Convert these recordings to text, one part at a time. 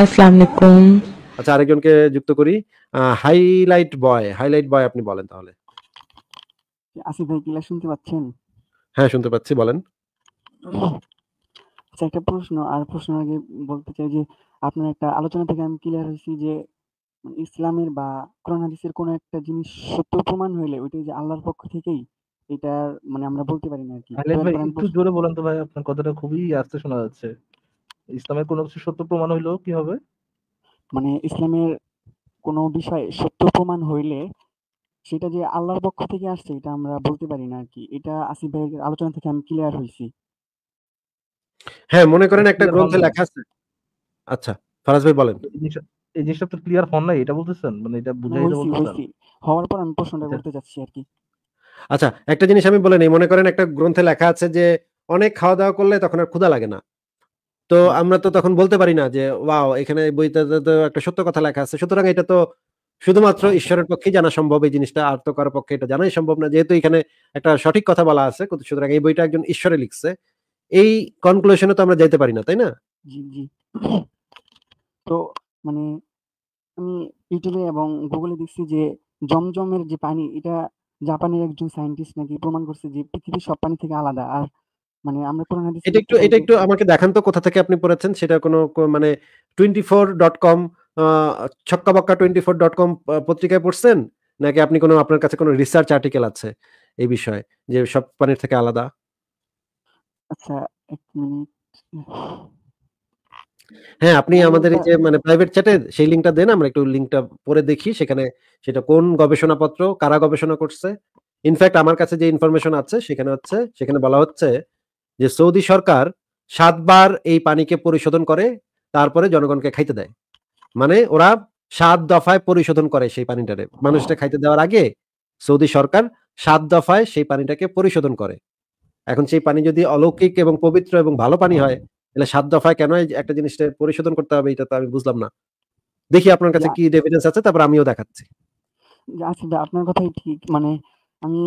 আসসালামু আলাইকুম আচ্ছা আরেকজনকে যুক্ত করি হাইলাইট বয় হাইলাইট বয় আপনি বলেন তাহলে আসিফ ভাই কিলা শুনতে পাচ্ছেন হ্যাঁ শুনতে পাচ্ছি বলেন আচ্ছা একটা প্রশ্ন আর প্রশ্ন আগে বলতে চাই যে আপনার একটা আলোচনা থেকে আমি ক্লিয়ার হয়েছি যে ইসলামের বা কোরআন হাদিসের কোনো একটা জিনিস সত্য প্রমাণ হইলে ওইটাই যে আল্লাহর পক্ষ থেকেই এটা মানে আমরা বলতে পারি না আর কি একটু জোরে বলেন তো ভাই আপনার কথাটা খুবই আস্তে শোনা যাচ্ছে ইসলামের কোনো কিছু সত্য প্রমাণ হইলেও কি হবে মানে ইসলামের কোনো বিষয়ে সত্য প্রমাণ হইলে সেটা যে আল্লাহর পক্ষ থেকে আসছে এটা আমরা বলতে পারি না আর কি এটা আসিফ ভাইয়ের আলোচনা থেকে আমি ক্লিয়ার হয়েছি হ্যাঁ মনে করেন একটা গ্রন্থে লেখা আছে আচ্ছা ফরাজ ভাই বলেন এই জিনিসটা তো ক্লিয়ার হন নাই এটা বলতেছেন মানে এটা বুঝাই বলতেছেন হওয়ার পর আমি প্রশ্নটা আচ্ছা। করতে যাচ্ছি আর কি আচ্ছা একটা জিনিস আমি বলে নেই মনে করেন একটা গ্রন্থে লেখা আছে যে অনেক খাওয়া দাওয়া করলে তখন আর ক্ষুধা লাগে না তো আমরা তো তখন বলতে পারি না যে ওয়াও এখানে বইতে তো একটা সত্য কথা লেখা আছে সুতরাং এটা তো শুধুমাত্র আচ্ছা। ঈশ্বরের পক্ষে জানা সম্ভব এই জিনিসটা আর তো কারোর পক্ষে এটা জানাই সম্ভব না যেহেতু এখানে একটা সঠিক কথা বলা আছে সুতরাং এই বইটা একজন ঈশ্বরে লিখছে এই কনক্লুশনে তো আমরা যেতে পারি না তাই না জি জি তো মানে আমি ইউটিউবে এবং গুগলে দেখছি যে জমজমের যে পানি এটা জাপানের একজন সায়েন্টিস্ট নাকি প্রমাণ করছে যে পৃথিবীর সব পানি থেকে আলাদা আর মানে আমরা কোরআন হাদিস এটা একটু এটা একটু আমাকে দেখান তো কোথা থেকে আপনি পড়েছেন সেটা কোনো মানে 24.com পত্রিকায় পড়ছেন নাকি আপনি কোনো আপনার কাছে কোনো রিসার্চ আর্টিকেল আছে এই বিষয়ে যে সব পানির থেকে আলাদা আচ্ছা এক মিনিট হ্যাঁ আপনি আমাদের এই যে মানে প্রাইভেট চ্যাটে সেই লিংকটা দেন আমরা একটু লিংকটা পরে দেখি সেখানে সেটা কোন গবেষণাপত্র কারা গবেষণা করছে ইনফ্যাক্ট আমার কাছে যে ইনফরমেশন আছে সেখানে হচ্ছে সেখানে বলা হচ্ছে যে সৌদি সরকার সাতবার এই পানিকে পরিশোধন করে তারপরে জনগণকে খাইতে দেয় মানে ওরা সাত দফায় পরিশোধন করে সেই পানিটারে মানুষটা খাইতে দেওয়ার আগে সৌদি সরকার সাত দফায় সেই পানিটাকে পরিশোধন করে এখন সেই পানি যদি অলৌকিক এবং পবিত্র এবং ভালো পানি হয় তাহলে সাত দফায় কেন একটা জিনিসটা পরিশোধন করতে হবে এটা তো আমি বুঝলাম না দেখি আপনার কাছে কি ডেভিডেন্স আছে তারপর আমিও দেখাচ্ছি আসলে আপনার কথাই ঠিক মানে আমি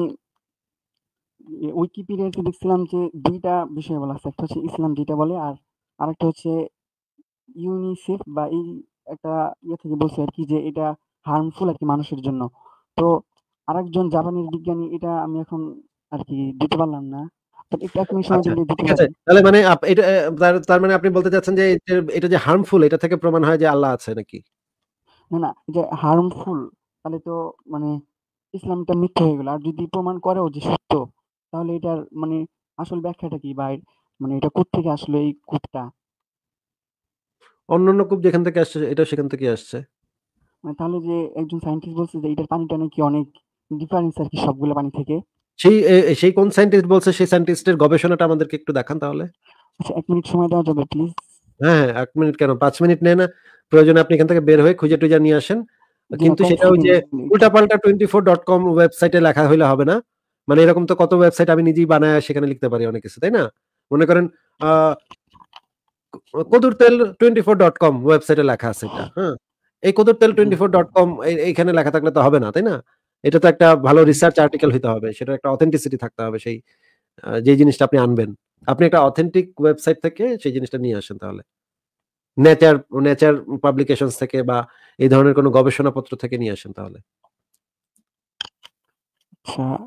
উইকিপিডিয়াতে দেখছিলাম যে দুইটা বিষয় বলা আছে একটা হচ্ছে ইসলাম যেটা বলে আর আরেকটা হচ্ছে ইউনিসেফ বা এই একটা ইয়ে থেকে বলছে আর কি যে এটা হার্মফুল আর কি মানুষের জন্য তো আরেকজন জাপানের বিজ্ঞানী এটা আমি এখন আর কি দিতে পারলাম না আচ্ছা, তাহলে মানে এটা তার মানে আপনি বলতে চাচ্ছেন যে এটা যে হার্মফুল এটা থেকে প্রমাণ হয় যে আল্লাহ আছে নাকি না না যে হার্মফুল তাহলে তো মানে ইসলামটা মিথ্যা হয়ে গেল আর যদি প্রমাণ করেও যে সত্য তাহলে এটার মানে আসল ব্যাখ্যাটা কি বা মানে এটা থেকে আসলো এই কূপটা অন্যান্য কূপ যেখান থেকে আসছে এটা সেখান থেকে আসছে মানে তাহলে যে একজন সায়েন্টিস্ট বলছে যে এটার পানিটা নাকি অনেক ডিফারেন্স আর কি সবগুলো পানি থেকে সেই সেই কোন সায়েন্টিস্ট বলছে সেই সায়েন্টিস্টের গবেষণাটা আমাদেরকে একটু দেখান তাহলে আচ্ছা এক মিনিট সময় দেওয়া যাবে প্লিজ হ্যাঁ, হ্যাঁ এক মিনিট কেন পাঁচ মিনিট নেয় হ্যাঁ। না প্রয়োজনে আপনি এখান থেকে বের হয়ে খুঁজে টুজা নিয়ে আসেন কিন্তু সেটা ওই যে উল্টাপাল্টা টোয়েন্টি ফোর ডট কম ওয়েবসাইটে লেখা হইলে হবে না মানে এরকম তো কত ওয়েবসাইট আমি নিজেই বানায় সেখানে লিখতে পারি অনেক কিছু তাই না মনে করেন কদুর তেল টোয়েন্টি ফোর ডট কম ওয়েবসাইটে লেখা আছে এটা হ্যাঁ এই কদুর তেল টোয়েন্টি ফোর ডট কম এইখানে লেখা থাকলে তো হবে না তাই না এটা তো একটা ভালো রিসার্চ আর্টিকেল হইতে হবে সেটা একটা অথেন্টিসিটি থাকতে হবে সেই যে জিনিসটা আপনি আনবেন আপনি একটা অথেন্টিক ওয়েবসাইট থেকে সেই জিনিসটা নিয়ে আসেন তাহলে নেচার নেচার পাবলিকেশনস থেকে বা এই ধরনের কোনো গবেষণাপত্র থেকে নিয়ে আসেন তাহলে হ্যাঁ।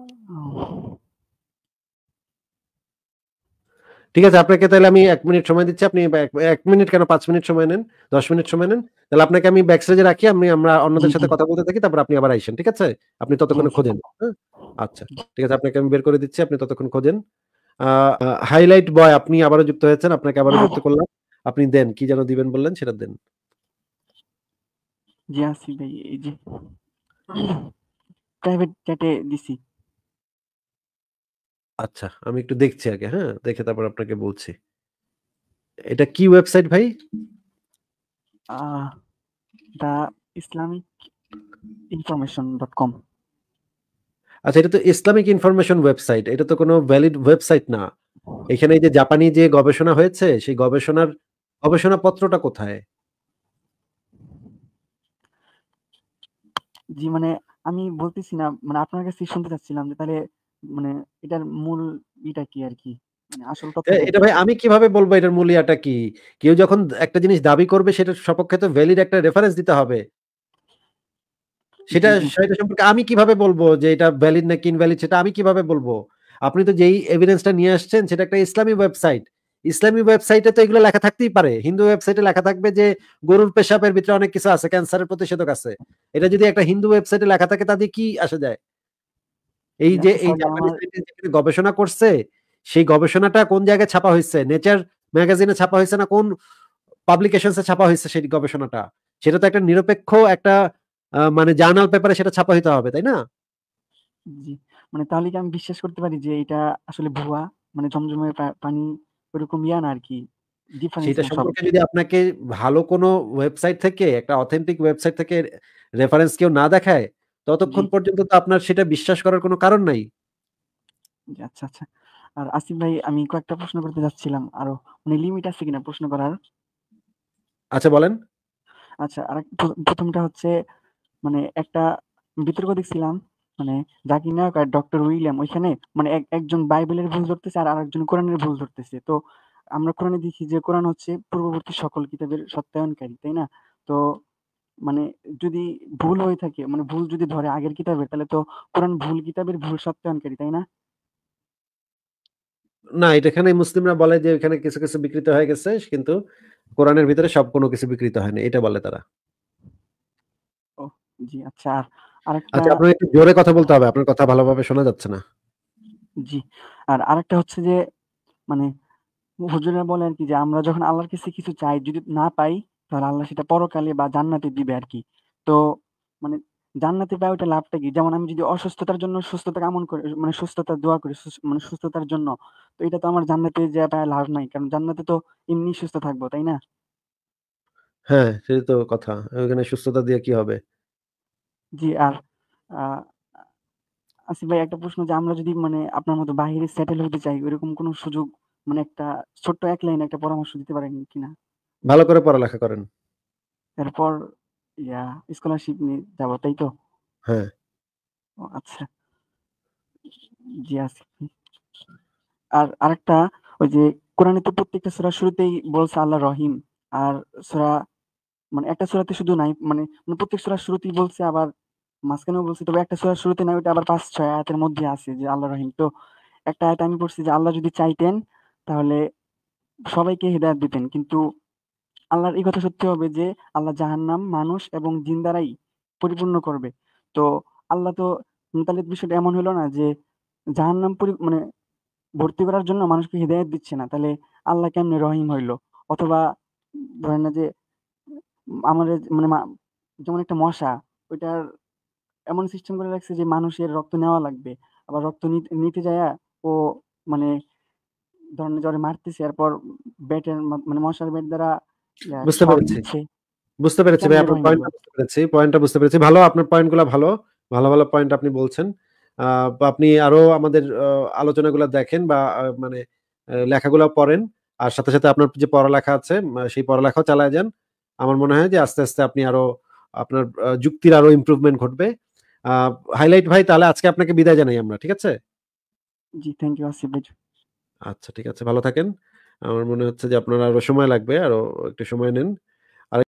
ঠিক আছে আপনাকে তাহলে আমি এক মিনিট সময় দিচ্ছি আপনি এক মিনিট কেন পাঁচ মিনিট সময় নেন দশ মিনিট সময় নেন তাহলে আপনাকে আমি ব্যাক স্টেজে রাখি আমি আমরা অন্যদের সাথে কথা বলতে থাকি তারপর আপনি আবার আইসেন ঠিক আছে আপনি ততক্ষণ খোঁজেন হ্যাঁ? আচ্ছা ঠিক আছে আপনাকে আমি বের করে দিচ্ছি আপনি ততক্ষণ খোঁজেন হাইলাইট বয় আপনি আবারও যুক্ত হয়েছেন আপনাকে আবারও যুক্ত করলাম আপনি দেন কি যেন দিবেন বললেন সেটা দেন জি আসি ভাই এই যে প্রাইভেট চ্যাটে দিছি আচ্ছা, আমি একটু দেখছি আগে, হ্যাঁ? দেখে তারপর আপনাকে বলছি। এটা কি ওয়েবসাইট ভাই? আহ ইসলামিক information.com আচ্ছা, এটা তো ইসলামিক ইনফরমেশন ওয়েবসাইট। এটা তো কোনো ভ্যালিড ওয়েবসাইট না। এখানে যে জাপানি যে গবেষণা হয়েছে, সেই গবেষণার গবেষণা পত্রটা কোথায়? জি, মানে আমি বলতেছি না, মানে আপনার কাছেই শুনতে চাচ্ছিলাম যে তাহলে মানে এটার মূল ইটা কি আর কি মানে এটা ভাই আমি কিভাবে বলবো এটার মূল ইয়াটা কি কেউ যখন একটা জিনিস দাবি করবে সেটা সপক্ষে তো ভ্যালিড একটা রেফারেন্স দিতে হবে সেটা সেটা সম্পর্কে আমি কিভাবে বলবো যে এটা ভ্যালিড নাকি ইনভ্যালিড সেটা আমি কিভাবে বলবো আপনি তো যেই এভিডেন্সটা নিয়ে আসছেন সেটা একটা ইসলামী ওয়েবসাইট ইসলামী ওয়েবসাইটে তো এগুলো লেখা থাকতেই পারে হিন্দু ওয়েবসাইটে লেখা থাকবে যে গরুর পেশাবের ভিতরে অনেক কিছু আছে ক্যান্সারের প্রতিষেধক আছে এটা যদি একটা হিন্দু ওয়েবসাইটে লেখা থাকে তাতে কি আসা যায় এই যে এই গবেষণা করছে সেই গবেষণাটা কোন জায়গায় ছাপা হয়েছে নেচার ম্যাগাজিনে ছাপা হয়েছে না কোন পাবলিকেশনসে ছাপা হয়েছে সেই গবেষণাটা সেটা তো একটা নিরপেক্ষ একটা মানে জার্নাল পেপারে সেটা ছাপা হইতে হবে তাই না জি মানে তাহলে কি আমি বিশ্বাস করতে পারি যে এটা আসলে ভুয়া মানে জমজমে পানি ওরকম ইয়া না আর কি সেটা সম্পর্কে যদি আপনাকে ভালো কোনো ওয়েবসাইট থেকে একটা অথেন্টিক ওয়েবসাইট থেকে রেফারেন্স কেউ না দেখায় ততক্ষণ পর্যন্ত তো আপনার সেটা বিশ্বাস করার কোনো কারণ নাই আচ্ছা আচ্ছা আর আসিফ ভাই আমি কয়েকটা প্রশ্ন করতে যাচ্ছিলাম আরো মানে লিমিট আছে কিনা প্রশ্ন করার আচ্ছা বলেন আচ্ছা আর প্রথমটা হচ্ছে মানে একটা বিতর্ক দেখছিলাম মানে জাকির নায়ক আর ডক্টর উইলিয়াম ওইখানে মানে একজন বাইবেলের ভুল ধরতেছে আর আরেকজন কোরআনের ভুল ধরতেছে তো আমরা কোরআনে দেখি যে কোরআন হচ্ছে পূর্ববর্তী সকল কিতাবের সত্যায়নকারী তাই না তো মানে যদি ভুল হয়ে থাকে মানে ভুল যদি ধরে আগের কিতাবের তাহলে তো কোরআন ভুল কিতাবের ভুল সত্যায়নকারী তাই না না এটা এখানে মুসলিমরা বলে যে এখানে কিছু কিছু বিকৃত হয়ে গেছে কিন্তু কোরআনের ভিতরে সব কোনো কিছু বিকৃত হয়নি এটা বলে তারা ও জি আচ্ছা আর আচ্ছা আপনি একটু জোরে কথা বলতে হবে আপনার কথা ভালোভাবে শোনা যাচ্ছে না জি আর আরেকটা হচ্ছে যে মানে হুজুরা বলেন কি যে আমরা যখন আল্লাহর কাছে কিছু চাই যদি না পাই তাহলে আল্লাহ সেটা পরকালে বা জান্নাতে দিবে আর কি তো মানে জান্নাতে পায় ওটা লাভটা কি যেমন আমি যদি অসুস্থতার জন্য সুস্থতা কামন করি মানে সুস্থতা দোয়া করি মানে সুস্থতার জন্য তো এটা তো আমার জান্নাতে যা পায় লাভ নাই কারণ জান্নাতে তো এমনি সুস্থ থাকবো তাই না হ্যাঁ সেটা তো কথা ওখানে সুস্থতা দিয়ে কি হবে জি আর আসিফ ভাই একটা প্রশ্ন যে আমরা যদি মানে আপনার মতো বাহিরে সেটেল হতে চাই ওইরকম কোনো সুযোগ মানে একটা ছোট্ট এক লাইন একটা পরামর্শ দিতে পারেন কিনা ভালো করে পড়ালেখা করেন এরপর ইয়া স্কলারশিপ নিয়ে যাব তাই তো হ্যাঁ আচ্ছা জি আছে আর আরেকটা ওই যে কোরআনে তো প্রত্যেকটা সুরা শুরুতেই বলছে আল্লাহ রহিম আর সুরা মানে একটা সুরাতে শুধু নাই মানে, মানে প্রত্যেক সূরা শুরুতেই বলছে আবার মাঝখানেও বলছে তবে একটা সুরার শুরুতে নাই ওটা আবার পাঁচ ছয় আয়াতের মধ্যে আছে যে আল্লাহ রহিম তো একটা আয়াত আমি পড়ছি যে আল্লাহ যদি চাইতেন তাহলে সবাইকে হেদায়েত দিতেন কিন্তু আল্লাহর এই কথা সত্যি হবে যে আল্লাহ জাহান্নাম মানুষ এবং দিন দ্বারাই পরিপূর্ণ করবে তো আল্লাহ তো তাহলে বিষয়টা এমন হলো না যে জাহান্নাম পরি মানে ভর্তি করার জন্য মানুষকে হৃদায়ত দিচ্ছে না তাহলে আল্লাহ কেমনে রহিম হইলো অথবা ধরেন না যে আমাদের মানে যেমন একটা মশা ওইটার এমন সিস্টেম করে রাখছে যে মানুষের রক্ত নেওয়া লাগবে আবার রক্ত নিতে যায় ও মানে ধরেন জ্বরে মারতেছে এরপর ব্যাটের মানে মশার ব্যাট দ্বারা বুঝতে পেরেছি বুঝতে পেরেছি ভাই আপনার পয়েন্টটা বুঝতে পেরেছি পয়েন্টটা বুঝতে পেরেছি ভালো আপনার পয়েন্টগুলো ভালো ভালো ভালো পয়েন্ট আপনি বলছেন আপনি আরো আমাদের আলোচনাগুলো দেখেন বা মানে লেখাগুলো পড়েন আর সাথে সাথে আপনার যে পড়ালেখা আছে সেই পড়ালেখাও চালায় যান আমার মনে হয় যে আস্তে আস্তে আপনি আরো আপনার যুক্তির আরো ইমপ্রুভমেন্ট ঘটবে হাইলাইট ভাই তাহলে আজকে আপনাকে বিদায় জানাই আমরা ঠিক আছে জি থ্যাংক ইউ আসিফ আচ্ছা ঠিক আছে ভালো থাকেন আমার মনে হচ্ছে যে আপনার আরো সময় লাগবে আরো একটু সময় নেন